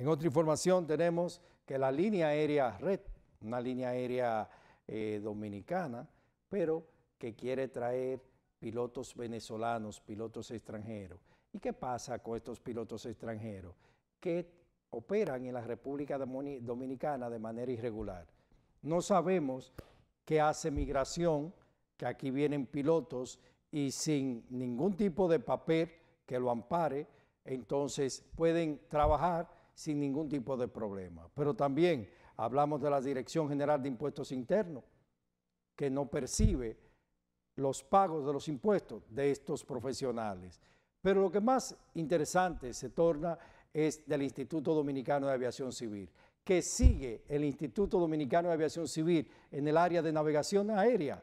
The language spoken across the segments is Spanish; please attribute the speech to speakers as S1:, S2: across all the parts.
S1: En otra información tenemos que la línea aérea Red, una línea aérea eh, dominicana, pero que quiere traer pilotos venezolanos, pilotos extranjeros. ¿Y qué pasa con estos pilotos extranjeros que operan en la República Dominicana de manera irregular? No sabemos qué hace migración, que aquí vienen pilotos y sin ningún tipo de papel que lo ampare, entonces pueden trabajar sin ningún tipo de problema. Pero también hablamos de la Dirección General de Impuestos Internos, que no percibe los pagos de los impuestos de estos profesionales. Pero lo que más interesante se torna es del Instituto Dominicano de Aviación Civil, que sigue el Instituto Dominicano de Aviación Civil en el área de navegación aérea,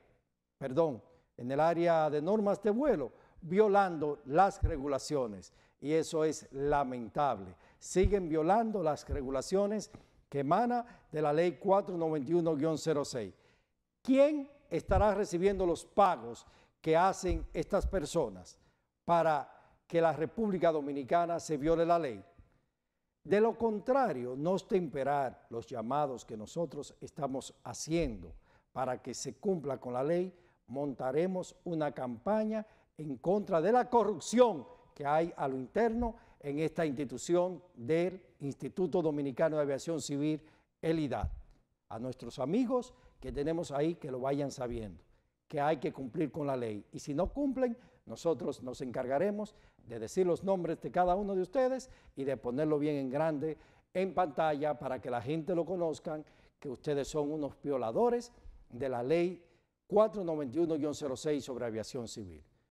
S1: perdón, en el área de normas de vuelo, violando las regulaciones y eso es lamentable. Siguen violando las regulaciones que emana de la ley 491-06. ¿Quién estará recibiendo los pagos que hacen estas personas para que la República Dominicana se viole la ley? De lo contrario, no temperar los llamados que nosotros estamos haciendo para que se cumpla con la ley, montaremos una campaña en contra de la corrupción que hay a lo interno en esta institución del Instituto Dominicano de Aviación Civil, el A nuestros amigos que tenemos ahí que lo vayan sabiendo, que hay que cumplir con la ley. Y si no cumplen, nosotros nos encargaremos de decir los nombres de cada uno de ustedes y de ponerlo bien en grande en pantalla para que la gente lo conozcan, que ustedes son unos violadores de la ley 491-06 sobre aviación civil.